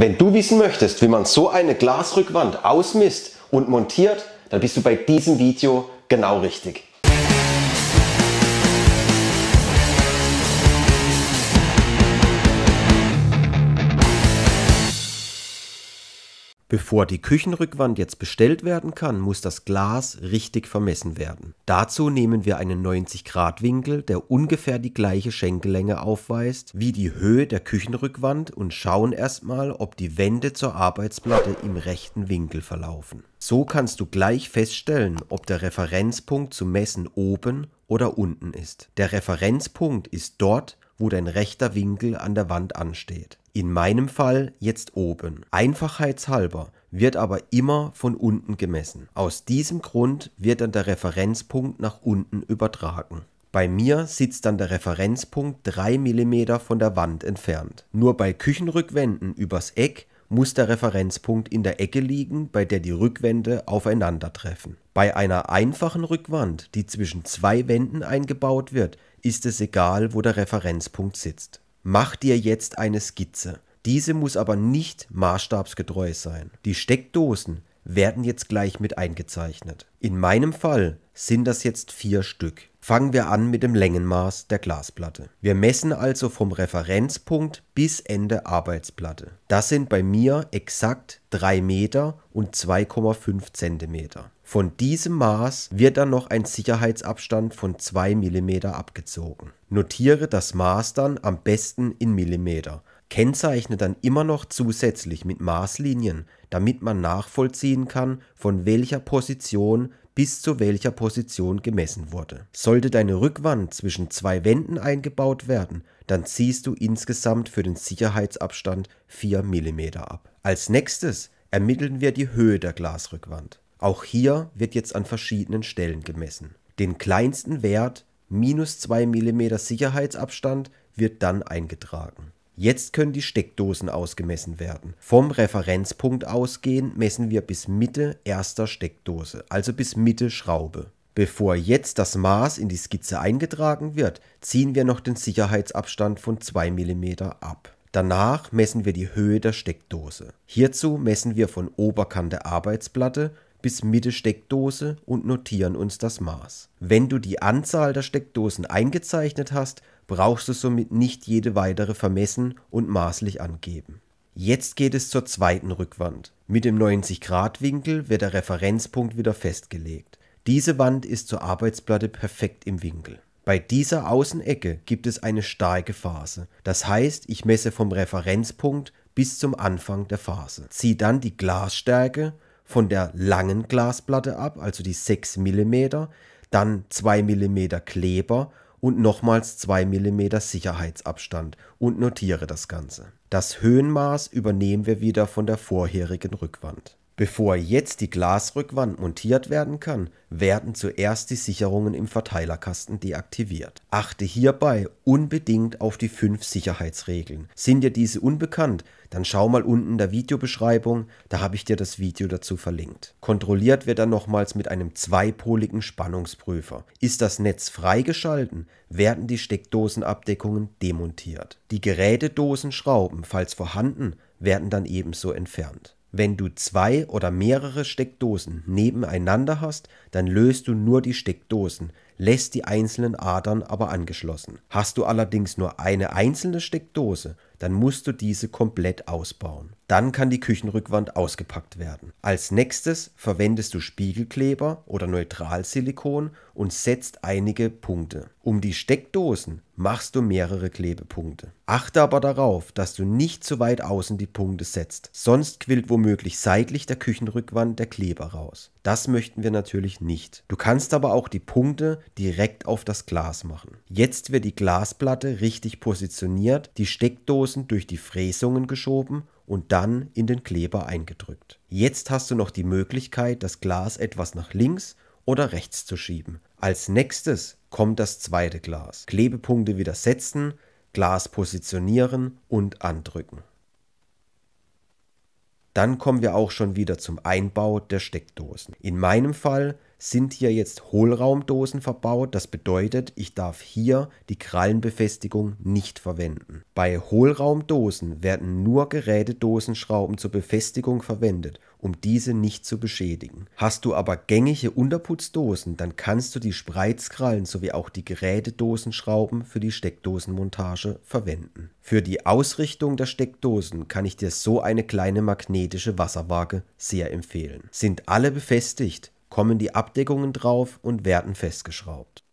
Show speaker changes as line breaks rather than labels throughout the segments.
Wenn du wissen möchtest, wie man so eine Glasrückwand ausmisst und montiert, dann bist du bei diesem Video genau richtig. Bevor die Küchenrückwand jetzt bestellt werden kann, muss das Glas richtig vermessen werden. Dazu nehmen wir einen 90 Grad Winkel, der ungefähr die gleiche Schenkellänge aufweist wie die Höhe der Küchenrückwand und schauen erstmal, ob die Wände zur Arbeitsplatte im rechten Winkel verlaufen. So kannst du gleich feststellen, ob der Referenzpunkt zu Messen oben oder unten ist. Der Referenzpunkt ist dort, wo dein rechter Winkel an der Wand ansteht. In meinem Fall jetzt oben. Einfachheitshalber wird aber immer von unten gemessen. Aus diesem Grund wird dann der Referenzpunkt nach unten übertragen. Bei mir sitzt dann der Referenzpunkt 3 mm von der Wand entfernt. Nur bei Küchenrückwänden übers Eck muss der Referenzpunkt in der Ecke liegen, bei der die Rückwände aufeinandertreffen. Bei einer einfachen Rückwand, die zwischen zwei Wänden eingebaut wird, ist es egal, wo der Referenzpunkt sitzt. Mach dir jetzt eine Skizze. Diese muss aber nicht maßstabsgetreu sein. Die Steckdosen werden jetzt gleich mit eingezeichnet. In meinem Fall sind das jetzt vier Stück. Fangen wir an mit dem Längenmaß der Glasplatte. Wir messen also vom Referenzpunkt bis Ende Arbeitsplatte. Das sind bei mir exakt 3 Meter und 2,5 Zentimeter. Von diesem Maß wird dann noch ein Sicherheitsabstand von 2 mm abgezogen. Notiere das Maß dann am besten in Millimeter, Kennzeichne dann immer noch zusätzlich mit Maßlinien, damit man nachvollziehen kann, von welcher Position bis zu welcher Position gemessen wurde. Sollte deine Rückwand zwischen zwei Wänden eingebaut werden, dann ziehst du insgesamt für den Sicherheitsabstand 4 mm ab. Als nächstes ermitteln wir die Höhe der Glasrückwand. Auch hier wird jetzt an verschiedenen Stellen gemessen. Den kleinsten Wert minus 2 mm Sicherheitsabstand wird dann eingetragen. Jetzt können die Steckdosen ausgemessen werden. Vom Referenzpunkt ausgehen messen wir bis Mitte erster Steckdose, also bis Mitte Schraube. Bevor jetzt das Maß in die Skizze eingetragen wird, ziehen wir noch den Sicherheitsabstand von 2 mm ab. Danach messen wir die Höhe der Steckdose. Hierzu messen wir von Oberkante Arbeitsplatte bis Mitte Steckdose und notieren uns das Maß. Wenn du die Anzahl der Steckdosen eingezeichnet hast, brauchst du somit nicht jede weitere vermessen und maßlich angeben. Jetzt geht es zur zweiten Rückwand. Mit dem 90-Grad-Winkel wird der Referenzpunkt wieder festgelegt. Diese Wand ist zur Arbeitsplatte perfekt im Winkel. Bei dieser Außenecke gibt es eine starke Phase. Das heißt, ich messe vom Referenzpunkt bis zum Anfang der Phase. Ziehe dann die Glasstärke von der langen Glasplatte ab, also die 6 mm, dann 2 mm Kleber und nochmals 2 mm Sicherheitsabstand und notiere das Ganze. Das Höhenmaß übernehmen wir wieder von der vorherigen Rückwand Bevor jetzt die Glasrückwand montiert werden kann, werden zuerst die Sicherungen im Verteilerkasten deaktiviert. Achte hierbei unbedingt auf die fünf Sicherheitsregeln. Sind dir diese unbekannt, dann schau mal unten in der Videobeschreibung, da habe ich dir das Video dazu verlinkt. Kontrolliert wird dann nochmals mit einem zweipoligen Spannungsprüfer. Ist das Netz freigeschalten, werden die Steckdosenabdeckungen demontiert. Die Gerätedosenschrauben, falls vorhanden, werden dann ebenso entfernt. Wenn du zwei oder mehrere Steckdosen nebeneinander hast, dann löst du nur die Steckdosen lässt die einzelnen Adern aber angeschlossen. Hast du allerdings nur eine einzelne Steckdose, dann musst du diese komplett ausbauen. Dann kann die Küchenrückwand ausgepackt werden. Als nächstes verwendest du Spiegelkleber oder Neutralsilikon und setzt einige Punkte. Um die Steckdosen machst du mehrere Klebepunkte. Achte aber darauf, dass du nicht zu weit außen die Punkte setzt, sonst quillt womöglich seitlich der Küchenrückwand der Kleber raus. Das möchten wir natürlich nicht. Du kannst aber auch die Punkte direkt auf das Glas machen. Jetzt wird die Glasplatte richtig positioniert, die Steckdosen durch die Fräsungen geschoben und dann in den Kleber eingedrückt. Jetzt hast du noch die Möglichkeit, das Glas etwas nach links oder rechts zu schieben. Als nächstes kommt das zweite Glas. Klebepunkte wieder setzen, Glas positionieren und andrücken. Dann kommen wir auch schon wieder zum Einbau der Steckdosen. In meinem Fall sind hier jetzt Hohlraumdosen verbaut. Das bedeutet, ich darf hier die Krallenbefestigung nicht verwenden. Bei Hohlraumdosen werden nur Gerätedosenschrauben zur Befestigung verwendet, um diese nicht zu beschädigen. Hast du aber gängige Unterputzdosen, dann kannst du die Spreizkrallen sowie auch die Gerätedosenschrauben für die Steckdosenmontage verwenden. Für die Ausrichtung der Steckdosen kann ich dir so eine kleine magnetische Wasserwaage sehr empfehlen. Sind alle befestigt, kommen die Abdeckungen drauf und werden festgeschraubt.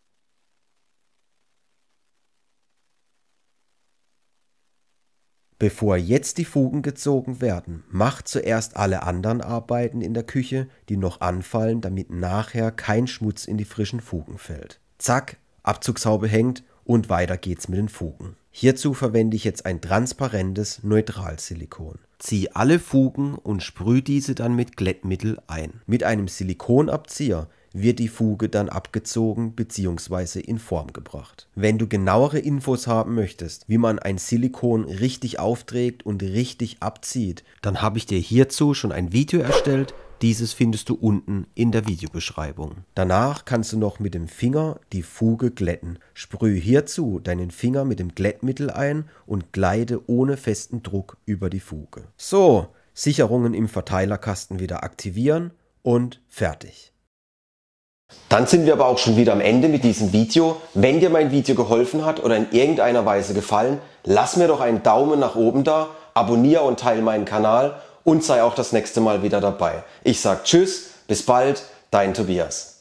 Bevor jetzt die Fugen gezogen werden, macht zuerst alle anderen Arbeiten in der Küche, die noch anfallen, damit nachher kein Schmutz in die frischen Fugen fällt. Zack, Abzugshaube hängt und weiter geht's mit den Fugen. Hierzu verwende ich jetzt ein transparentes Neutralsilikon. Ziehe alle Fugen und sprühe diese dann mit Glättmittel ein. Mit einem Silikonabzieher wird die Fuge dann abgezogen bzw. in Form gebracht. Wenn du genauere Infos haben möchtest, wie man ein Silikon richtig aufträgt und richtig abzieht, dann habe ich dir hierzu schon ein Video erstellt dieses findest du unten in der Videobeschreibung. Danach kannst du noch mit dem Finger die Fuge glätten. Sprühe hierzu deinen Finger mit dem Glättmittel ein und gleite ohne festen Druck über die Fuge. So, Sicherungen im Verteilerkasten wieder aktivieren und fertig. Dann sind wir aber auch schon wieder am Ende mit diesem Video. Wenn dir mein Video geholfen hat oder in irgendeiner Weise gefallen, lass mir doch einen Daumen nach oben da, abonniere und teile meinen Kanal und sei auch das nächste Mal wieder dabei. Ich sage Tschüss, bis bald, dein Tobias.